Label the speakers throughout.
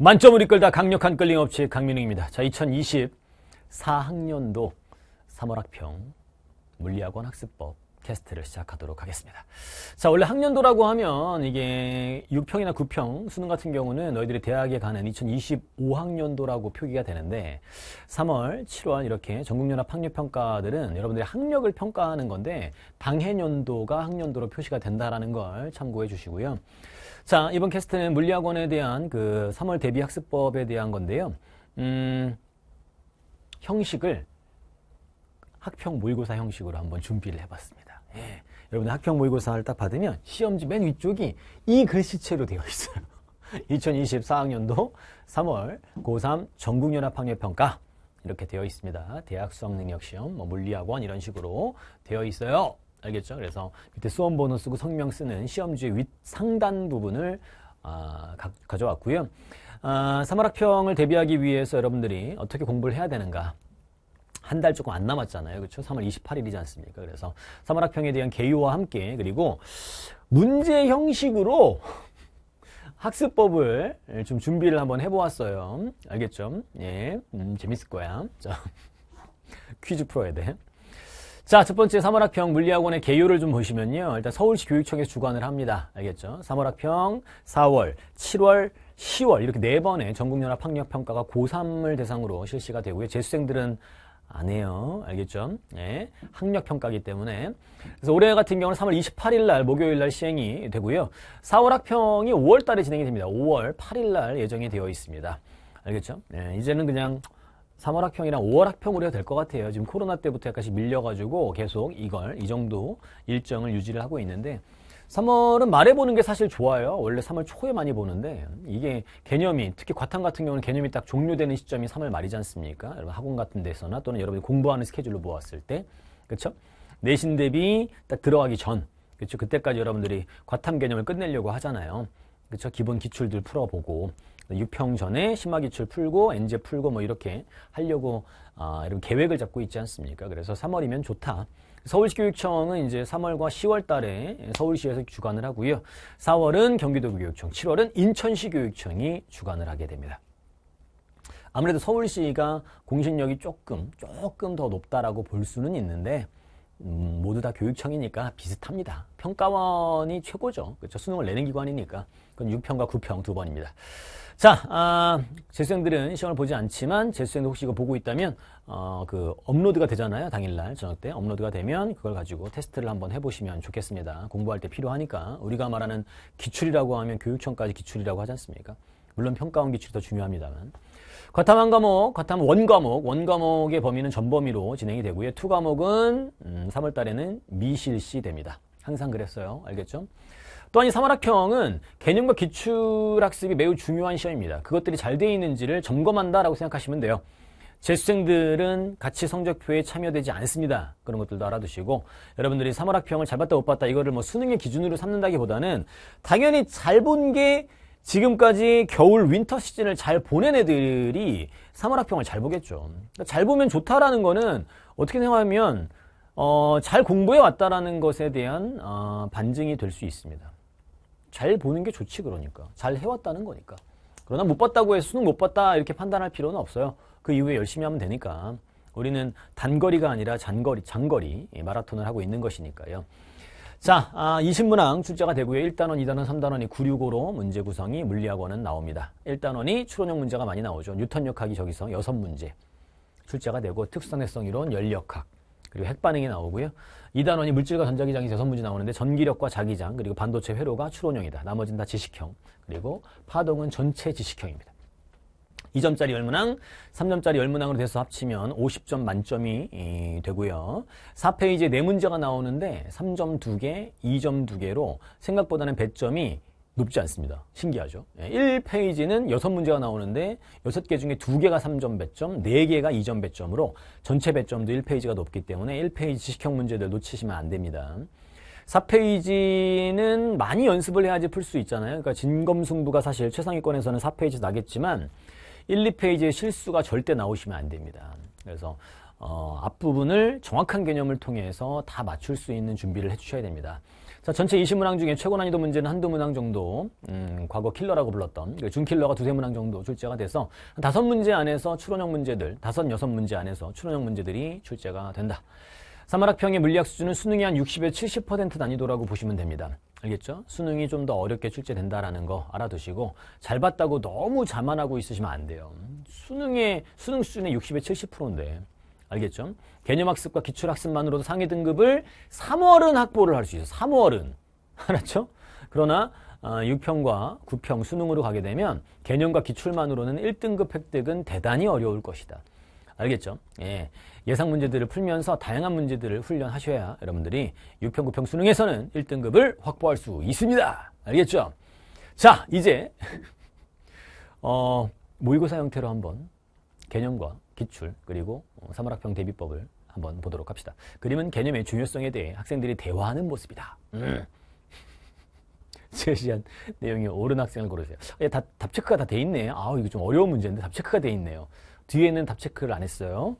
Speaker 1: 만점을 이끌다 강력한 끌림 업체 강민웅입니다. 자, 2024학년도 3월 학평 물리학원 학습법 테스트를 시작하도록 하겠습니다. 자, 원래 학년도라고 하면 이게 6평이나 9평 수능 같은 경우는 너희들이 대학에 가는 2025학년도라고 표기가 되는데 3월, 7월 이렇게 전국연합 학력평가들은 여러분들이 학력을 평가하는 건데 당해년도가 학년도로 표시가 된다라는 걸 참고해 주시고요. 자, 이번 캐스트는 물리학원에 대한 그 3월 대비 학습법에 대한 건데요. 음, 형식을 학평 모의고사 형식으로 한번 준비를 해봤습니다. 예. 여러분 학평 모의고사를 딱 받으면 시험지 맨 위쪽이 이 글씨체로 되어 있어요. 2024학년도 3월 고3 전국연합학력평가 이렇게 되어 있습니다. 대학 수학능력시험, 뭐 물리학원 이런 식으로 되어 있어요. 알겠죠? 그래서 밑에 수험 번호 쓰고 성명 쓰는 시험지의 윗 상단 부분을 아, 가, 져왔고요 아, 사마학평을 대비하기 위해서 여러분들이 어떻게 공부를 해야 되는가 한 달 조금 안 남았잖아요. 그렇죠? 3월 28일이지 않습니까? 그래서 사마학평에 대한 개요와 함께 그리고 문제 형식으로 학습법을 좀 준비를 한번 해보았어요. 알겠죠? 예, 음, 재밌을 거야. 자, 퀴즈 풀어야 돼. 자, 첫 번째 3월학평 물리학원의 개요를 좀 보시면요. 일단 서울시 교육청에서 주관을 합니다. 알겠죠? 3월학평, 4월, 7월, 10월 이렇게 네 번의 전국연합 학력 평가가 고3을 대상으로 실시가 되고요. 재수생들은 안 해요. 알겠죠? 예. 학력 평가기 때문에. 그래서 올해 같은 경우는 3월 28일 날 목요일 날 시행이 되고요. 4월 학평이 5월 달에 진행이 됩니다. 5월 8일 날 예정이 되어 있습니다. 알겠죠? 예, 이제는 그냥 3월 학평이랑 5월 학평으로 해도 될것 같아요. 지금 코로나 때부터 약간씩 밀려가지고 계속 이걸 이 정도 일정을 유지를 하고 있는데 3월은 말해 보는 게 사실 좋아요. 원래 3월 초에 많이 보는데 이게 개념이 특히 과탐 같은 경우는 개념이 딱 종료되는 시점이 3월 말이지 않습니까? 여러분 학원 같은 데서나 또는 여러분이 공부하는 스케줄로 모았을 때 그렇죠? 내신 대비 딱 들어가기 전 그렇죠? 그때까지 여러분들이 과탐 개념을 끝내려고 하잖아요. 그렇죠? 기본 기출들 풀어보고 유평 전에 심화기출 풀고 엔제 풀고 뭐 이렇게 하려고 아, 이런 계획을 잡고 있지 않습니까? 그래서 3월이면 좋다. 서울시 교육청은 이제 3월과 10월 달에 서울시에서 주관을 하고요. 4월은 경기도 교육청, 7월은 인천시 교육청이 주관을 하게 됩니다. 아무래도 서울시가 공신력이 조금 조금 더 높다라고 볼 수는 있는데 음, 모두 다 교육청이니까 비슷합니다. 평가원이 최고죠. 그렇죠? 수능을 내는 기관이니까. 그건 6평과 9평 두 번입니다. 자, 아, 재수생들은 시험을 보지 않지만 재수생도 혹시 이거 보고 있다면 어, 그 업로드가 되잖아요. 당일날 저녁 때 업로드가 되면 그걸 가지고 테스트를 한번 해보시면 좋겠습니다. 공부할 때 필요하니까 우리가 말하는 기출이라고 하면 교육청까지 기출이라고 하지 않습니까? 물론 평가원 기출이 더 중요합니다만. 과탐한 과목, 과탐 원 과목, 원 과목의 범위는 전범위로 진행이 되고요. 투 과목은 음, 3월 달에는 미실시 됩니다. 항상 그랬어요. 알겠죠? 또한 이 3월학형은 개념과 기출학습이 매우 중요한 시험입니다. 그것들이 잘 되어 있는지를 점검한다라고 생각하시면 돼요. 재수생들은 같이 성적표에 참여되지 않습니다. 그런 것들도 알아두시고 여러분들이 3월학평을 잘 봤다 못 봤다 이거를 뭐 수능의 기준으로 삼는다기보다는 당연히 잘본게 지금까지 겨울 윈터 시즌을 잘 보낸 애들이 3월 학평을 잘 보겠죠. 그러니까 잘 보면 좋다라는 거는 어떻게 생각하면 어, 잘 공부해 왔다라는 것에 대한 어, 반증이 될 수 있습니다. 잘 보는 게 좋지 그러니까 잘 해왔다는 거니까. 그러나 못 봤다고 해서 수능 못 봤다 이렇게 판단할 필요는 없어요. 그 이후에 열심히 하면 되니까. 우리는 단거리가 아니라 잔거리, 장거리 예, 마라톤을 하고 있는 것이니까요. 자, 아, 이신문항 출제가 되고요. 1단원, 2단원, 3단원이 965로 문제 구성이 물리학원은 나옵니다. 1단원이 추론형 문제가 많이 나오죠. 뉴턴역학이 저기서 6문제 출제가 되고 특수상대성 이론, 열역학, 그리고 핵반응이 나오고요. 2단원이 물질과 전자기장이 6문제 나오는데 전기력과 자기장, 그리고 반도체 회로가 추론형이다. 나머지는 다 지식형, 그리고 파동은 전체 지식형입니다. 2점짜리 열문항, 3점짜리 열문항으로 돼서 합치면 50점 만점이 되고요. 4페이지에 4문제가 나오는데 3점 2개, 2점 2개로 생각보다는 배점이 높지 않습니다. 신기하죠? 1페이지는 예, 6문제가 나오는데 6개 중에 2개가 3점 배점, 4개가 2점 배점으로 전체 배점도 1페이지가 높기 때문에 1페이지 지식형 문제들 놓치시면 안 됩니다. 4페이지는 많이 연습을 해야지 풀 수 있잖아요. 그러니까 진검승부가 사실 최상위권에서는 4페이지 나겠지만 1, 2페이지의 실수가 절대 나오시면 안 됩니다. 그래서 어, 앞부분을 정확한 개념을 통해서 다 맞출 수 있는 준비를 해주셔야 됩니다. 자, 전체 20문항 중에 최고 난이도 문제는 한두 문항 정도, 음, 과거 킬러라고 불렀던, 준킬러가 그러니까 두세 문항 정도 출제가 돼서 다섯 문제 안에서 추론형 문제들, 다섯, 여섯 문제 안에서 추론형 문제들이 출제가 된다. 사마락평의 물리학 수준은 수능이 한 60에 70% 난이도라고 보시면 됩니다. 알겠죠? 수능이 좀 더 어렵게 출제된다라는 거 알아두시고 잘 봤다고 너무 자만하고 있으시면 안 돼요. 수능의 수능 수준의 60에 70%인데 알겠죠? 개념학습과 기출학습만으로도 상위 등급을 3월은 확보를 할 수 있어요. 3월은 알았죠? 그러나 어, 6평과 9평 수능으로 가게 되면 개념과 기출만으로는 1등급 획득은 대단히 어려울 것이다. 알겠죠? 예. 예상 문제들을 풀면서 다양한 문제들을 훈련하셔야 여러분들이 6평, 9평 수능에서는 1등급을 확보할 수 있습니다. 알겠죠? 자, 이제 어, 모의고사 형태로 한번 개념과 기출 그리고 사물학평 대비법을 한번 보도록 합시다. 그림은 개념의 중요성에 대해 학생들이 대화하는 모습이다. 음. 제시한 내용이 옳은 학생을 고르세요. 예, 답, 답체크가 다 돼 있네. 아 이거 좀 어려운 문제인데 답체크가 돼 있네요. 뒤에는 답 체크를 안 했어요.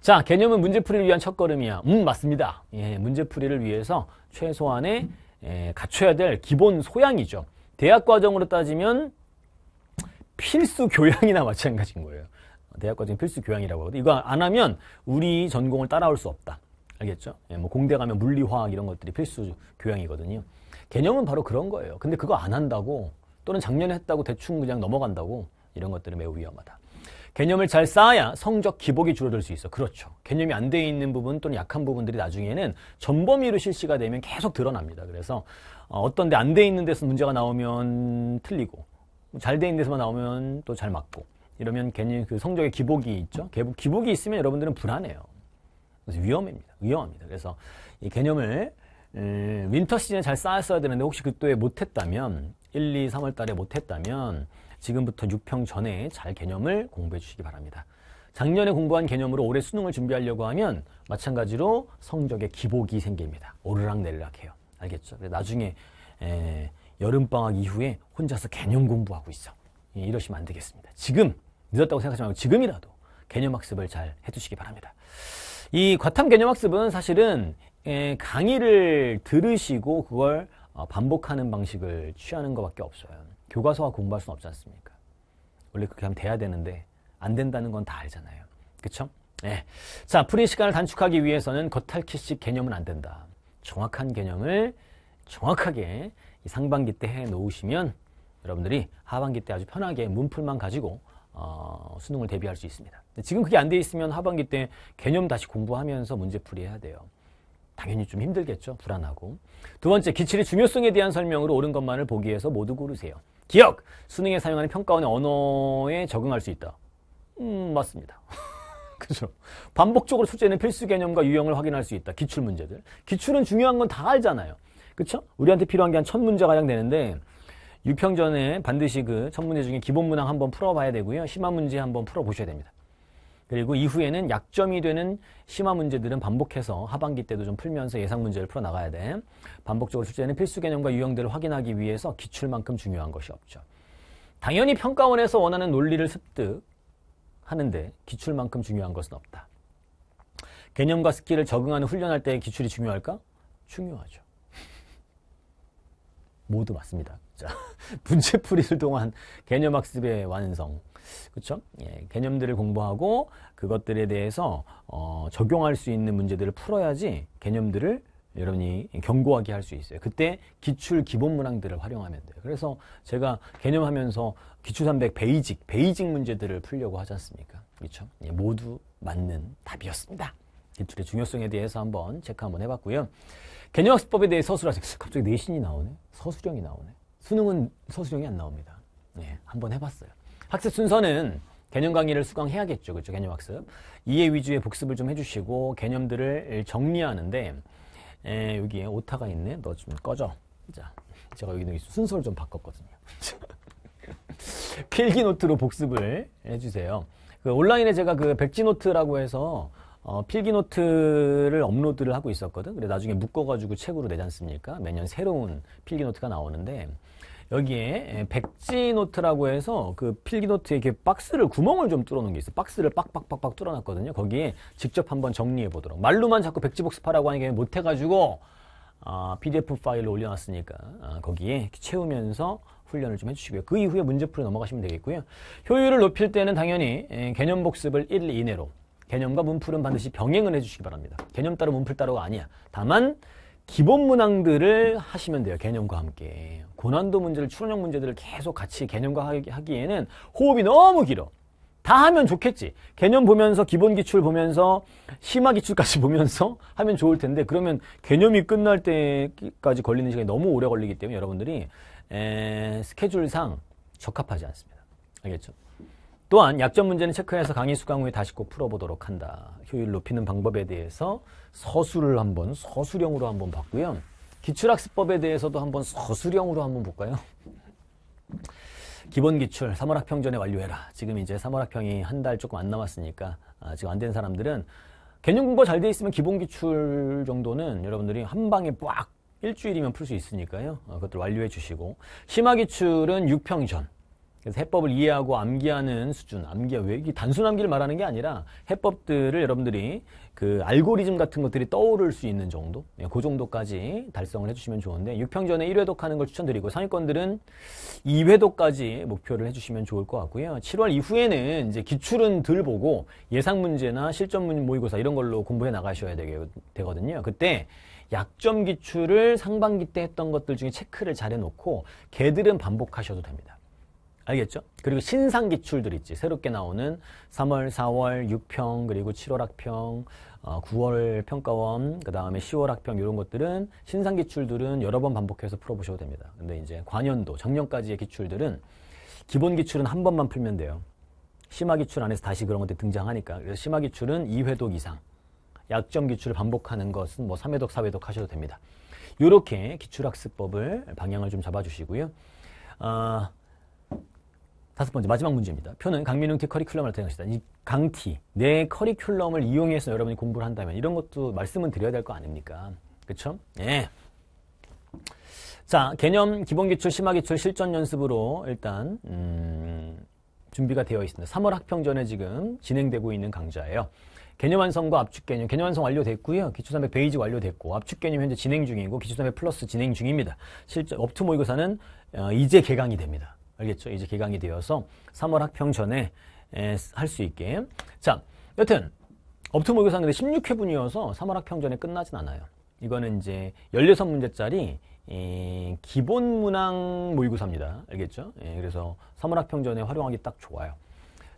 Speaker 1: 자, 개념은 문제풀이를 위한 첫걸음이야. 음, 맞습니다. 예, 문제풀이를 위해서 최소한의 예, 갖춰야 될 기본 소양이죠. 대학 과정으로 따지면 필수 교양이나 마찬가지인 거예요. 대학 과정 필수 교양이라고 하거든. 이거 안 하면 우리 전공을 따라올 수 없다. 알겠죠? 예, 뭐 공대 가면 물리화학 이런 것들이 필수 교양이거든요. 개념은 바로 그런 거예요. 근데 그거 안 한다고 또는 작년에 했다고 대충 그냥 넘어간다고 이런 것들은 매우 위험하다. 개념을 잘 쌓아야 성적 기복이 줄어들 수 있어. 그렇죠. 개념이 안 돼 있는 부분 또는 약한 부분들이 나중에는 전범위로 실시가 되면 계속 드러납니다. 그래서 어, 어떤 데 안 돼 있는 데서 문제가 나오면 틀리고 잘 돼 있는 데서만 나오면 또 잘 맞고 이러면 개념 그 성적의 기복이 있죠. 기복, 기복이 있으면 여러분들은 불안해요. 그래서 위험합니다. 위험합니다. 그래서 이 개념을 음, 윈터 시즌에 잘 쌓았어야 되는데 혹시 그때 못했다면 1, 2, 3월 달에 못했다면 지금부터 6평 전에 잘 개념을 공부해 주시기 바랍니다. 작년에 공부한 개념으로 올해 수능을 준비하려고 하면 마찬가지로 성적의 기복이 생깁니다. 오르락내리락해요. 알겠죠? 나중에 에, 여름방학 이후에 혼자서 개념 공부하고 있어. 예, 이러시면 안 되겠습니다. 지금 늦었다고 생각하지 말고 지금이라도 개념 학습을 잘 해주시기 바랍니다. 이 과탐 개념 학습은 사실은 에, 강의를 들으시고 그걸 어, 반복하는 방식을 취하는 것밖에 없어요. 교과서와 공부할 수는 없지 않습니까? 원래 그렇게 하면 돼야 되는데 안 된다는 건 다 알잖아요. 그쵸? 네. 자, 풀이 시간을 단축하기 위해서는 겉핥기식 개념은 안 된다. 정확한 개념을 정확하게 상반기 때 해놓으시면 여러분들이 하반기 때 아주 편하게 문풀만 가지고 어, 수능을 대비할 수 있습니다. 지금 그게 안 돼 있으면 하반기 때 개념 다시 공부하면서 문제풀이 해야 돼요. 당연히 좀 힘들겠죠. 불안하고. 두 번째, 기출의 중요성에 대한 설명으로 옳은 것만을 보기 위해서 모두 고르세요. 기억! 수능에 사용하는 평가원의 언어에 적응할 수 있다. 음, 맞습니다. 그죠. 반복적으로 숙제는 필수 개념과 유형을 확인할 수 있다. 기출 문제들. 기출은 중요한 건 다 알잖아요. 그쵸? 우리한테 필요한 게한 천문제 가량 되는데, 6평 전에 반드시 그 천문제 중에 기본 문항 한번 풀어봐야 되고요. 심화 문제 한번 풀어보셔야 됩니다. 그리고 이후에는 약점이 되는 심화 문제들은 반복해서 하반기 때도 좀 풀면서 예상 문제를 풀어나가야 돼. 반복적으로 출제하는 필수 개념과 유형들을 확인하기 위해서 기출만큼 중요한 것이 없죠. 당연히 평가원에서 원하는 논리를 습득하는데 기출만큼 중요한 것은 없다. 개념과 스킬을 적응하는 훈련할 때 기출이 중요할까? 중요하죠. 모두 맞습니다. 자, 문제풀이를 통한 개념 학습의 완성. 그쵸 예, 개념들을 공부하고 그것들에 대해서 어, 적용할 수 있는 문제들을 풀어야지 개념들을 여러분이 견고하게 할 수 있어요. 그때 기출 기본 문항들을 활용하면 돼요. 그래서 제가 개념하면서 기출 300 베이직, 베이직 문제들을 풀려고 하지 않습니까? 그렇죠? 예, 모두 맞는 답이었습니다. 기출의 중요성에 대해서 한번 체크 한번 해봤고요. 개념학습법에 대해 서술하세요. 갑자기 내신이 나오네. 서술형이 나오네. 수능은 서술형이 안 나옵니다. 예, 한번 해봤어요. 학습 순서는 개념 강의를 수강해야겠죠. 그렇죠? 개념 학습. 이해 위주의 복습을 좀 해주시고 개념들을 정리하는데 에, 여기에 오타가 있네. 너 좀 꺼져. 자, 제가 여기 순서를 좀 바꿨거든요. 필기 노트로 복습을 해주세요. 그 온라인에 제가 그 백지 노트라고 해서 어, 필기 노트를 업로드를 하고 있었거든. 그래 나중에 묶어가지고 책으로 내지 않습니까? 매년 새로운 필기 노트가 나오는데 여기에 백지 노트라고 해서 그 필기 노트에 이렇게 박스를 구멍을 좀 뚫어 놓은 게 있어요. 박스를 빡빡빡빡 뚫어 놨거든요. 거기에 직접 한번 정리해 보도록. 말로만 자꾸 백지 복습하라고 하는 게못해 가지고 아, PDF 파일을 올려 놨으니까 아, 거기에 채우면서 훈련을 좀 해주시고요. 그 이후에 문제풀이 넘어가시면 되겠고요. 효율을 높일 때는 당연히 개념 복습을 1 이내로 개념과 문풀은 반드시 병행을 해주시기 바랍니다. 개념 따로 문풀 따로가 아니야. 다만 기본 문항들을 하시면 돼요. 개념과 함께. 고난도 문제를 추론형 문제들을 계속 같이 개념과 하기에는 호흡이 너무 길어. 다 하면 좋겠지. 개념 보면서 기본 기출 보면서 심화 기출까지 보면서 하면 좋을 텐데 그러면 개념이 끝날 때까지 걸리는 시간이 너무 오래 걸리기 때문에 여러분들이 에, 스케줄상 적합하지 않습니다. 알겠죠? 또한 약점 문제는 체크해서 강의 수강 후에 다시 꼭 풀어보도록 한다. 효율 높이는 방법에 대해서 서술을 한번 서술형으로 한번 봤고요. 기출학습법에 대해서도 한번 서술형으로 한번 볼까요? 기본 기출 3월학평 전에 완료해라. 지금 이제 3월학평이 한 달 조금 안 남았으니까 아, 지금 안 된 사람들은 개념 공부가 잘 되어 있으면 기본 기출 정도는 여러분들이 한 방에 꽉 일주일이면 풀 수 있으니까요. 어, 그것들 완료해 주시고 심화 기출은 6평 전 그래서 해법을 이해하고 암기하는 수준, 암기 외기 단순 암기를 말하는 게 아니라 해법들을 여러분들이 그 알고리즘 같은 것들이 떠오를 수 있는 정도, 네, 그 정도까지 달성을 해주시면 좋은데 6평전에 1회독하는 걸 추천드리고 상위권들은 2회독까지 목표를 해주시면 좋을 것 같고요. 7월 이후에는 이제 기출은 덜 보고 예상 문제나 실전 모의고사 이런 걸로 공부해 나가셔야 되거든요. 그때 약점 기출을 상반기 때 했던 것들 중에 체크를 잘 해놓고 개들은 반복하셔도 됩니다. 알겠죠? 그리고 신상 기출들 있지. 새롭게 나오는 3월, 4월 6평, 그리고 7월 학평, 어, 9월 평가원, 그 다음에 10월 학평 이런 것들은 신상 기출들은 여러 번 반복해서 풀어보셔도 됩니다. 근데 이제 관연도, 작년까지의 기출들은 기본 기출은 한 번만 풀면 돼요. 심화 기출 안에서 다시 그런 것들이 등장하니까. 그래서 심화 기출은 2회독 이상. 약점 기출을 반복하는 것은 뭐 3회독, 4회독 하셔도 됩니다. 이렇게 기출학습법을 방향을 좀 잡아주시고요. 어, 다섯 번째 마지막 문제입니다. 표는 강민웅티 커리큘럼을 대는 하시다이 강티 내 커리큘럼을 이용해서 여러분이 공부를 한다면 이런 것도 말씀은 드려야 될 거 아닙니까? 그렇죠? 예. 자 개념 기본 기출 심화 기출 실전 연습으로 일단 음, 준비가 되어 있습니다. 3월 학평 전에 지금 진행되고 있는 강좌예요. 개념 완성과 압축 개념, 개념 완성 완료됐고요. 기초 300 베이지 완료됐고 압축 개념 현재 진행 중이고 기초 300 플러스 진행 중입니다. 실제 업투 모의고사는 어, 이제 개강이 됩니다. 알겠죠? 이제 개강이 되어서 3월 학평 전에 할 수 있게. 자, 여튼 업투모교사는 16회분이어서 3월 학평 전에 끝나진 않아요. 이거는 이제 16문제짜리 이 기본 문항 모의고사입니다. 알겠죠? 예, 그래서 3월 학평전에 활용하기 딱 좋아요.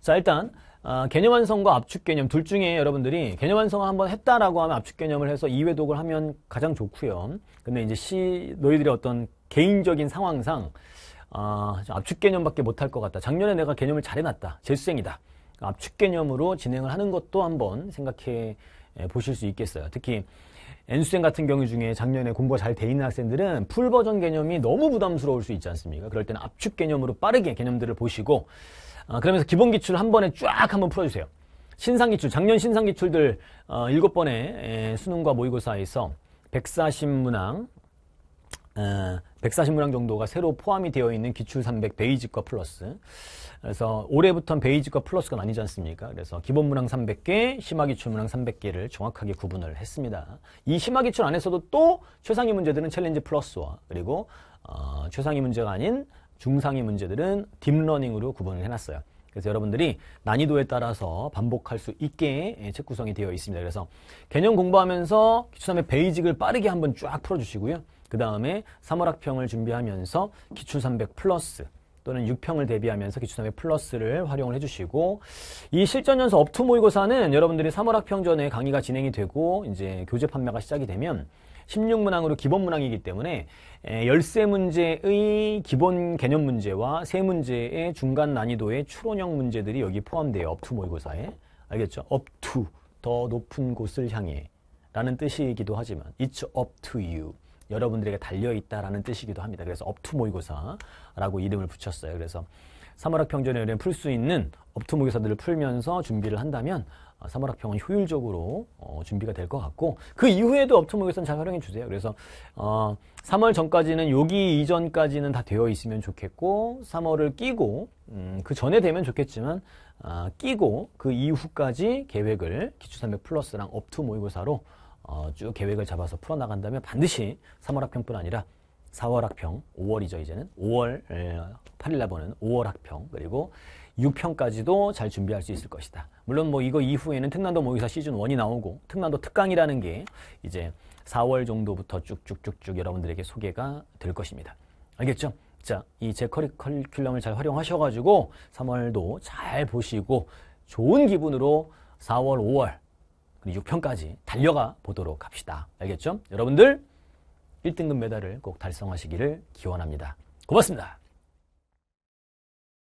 Speaker 1: 자, 일단 어, 개념 완성과 압축 개념 둘 중에 여러분들이 개념 완성을 한번 했다라고 하면 압축 개념을 해서 2회독을 하면 가장 좋고요. 근데 이제 시 너희들의 어떤 개인적인 상황상 아, 압축 개념밖에 못할 것 같다. 작년에 내가 개념을 잘 해놨다. 재수생이다. 압축 개념으로 진행을 하는 것도 한번 생각해 보실 수 있겠어요. 특히 N수생 같은 경우 중에 작년에 공부가 잘 돼 있는 학생들은 풀 버전 개념이 너무 부담스러울 수 있지 않습니까? 그럴 때는 압축 개념으로 빠르게 개념들을 보시고 아, 그러면서 기본 기출 한 번에 쫙 한번 풀어주세요. 신상 기출, 작년 신상 기출들 어, 7번의 수능과 모의고사에서 1 4 0문항 어, 140문항 정도가 새로 포함이 되어 있는 기출 300 베이직과 플러스 그래서 올해부터는 베이직과 플러스가 아니지 않습니까? 그래서 기본 문항 300개, 심화 기출 문항 300개를 정확하게 구분을 했습니다. 이 심화 기출 안에서도 또 최상위 문제들은 챌린지 플러스와 그리고 어, 최상위 문제가 아닌 중상위 문제들은 딥러닝으로 구분을 해놨어요. 그래서 여러분들이 난이도에 따라서 반복할 수 있게 예, 책 구성이 되어 있습니다. 그래서 개념 공부하면서 기출 3 0 0 베이직을 빠르게 한번 쫙 풀어주시고요. 그 다음에 3월 학평을 준비하면서 기출 300 플러스 또는 6평을 대비하면서 기출300 플러스를 활용을 해주시고 이 실전연수 업투 모의고사는 여러분들이 3월 학평 전에 강의가 진행이 되고 이제 교재 판매가 시작이 되면 16문항으로 기본 문항이기 때문에 1 3 문제의 기본 개념 문제와 3문제의 중간 난이도의 추론형 문제들이 여기 포함돼요. 업투 모의고사에. 알겠죠? 업투, 더 높은 곳을 향해 라는 뜻이기도 하지만 it's up to you. 여러분들에게 달려있다라는 뜻이기도 합니다. 그래서 업투 모의고사라고 이름을 붙였어요. 그래서 3월학 평전에 의뢰 풀수 있는 업투 모의고사들을 풀면서 준비를 한다면 3월학 어, 평은 효율적으로 어, 준비가 될 것 같고 그 이후에도 업투 모의고사는 잘 활용해 주세요. 그래서 어, 3월 전까지는 여기 이전까지는 다 되어 있으면 좋겠고 3월을 끼고 음, 그 전에 되면 좋겠지만 아, 끼고 그 이후까지 계획을 기출300 플러스랑 업투 모의고사로 어, 쭉 계획을 잡아서 풀어나간다면 반드시 3월 학평뿐 아니라 4월 학평, 5월이죠 이제는 5월 8일날 예, 보는 5월 학평 그리고 6평까지도 잘 준비할 수 있을 것이다. 물론 뭐 이거 이후에는 특난도 모의사 시즌 1이 나오고 특난도 특강이라는 게 이제 4월 정도부터 쭉쭉쭉쭉 여러분들에게 소개가 될 것입니다. 알겠죠? 자, 이 제 커리큘럼을 잘 활용하셔가지고 3월도 잘 보시고 좋은 기분으로 4월, 5월 그리고 6편까지 달려가 보도록 합시다. 알겠죠? 여러분들 1등급 메달을 꼭 달성하시기를 기원합니다. 고맙습니다.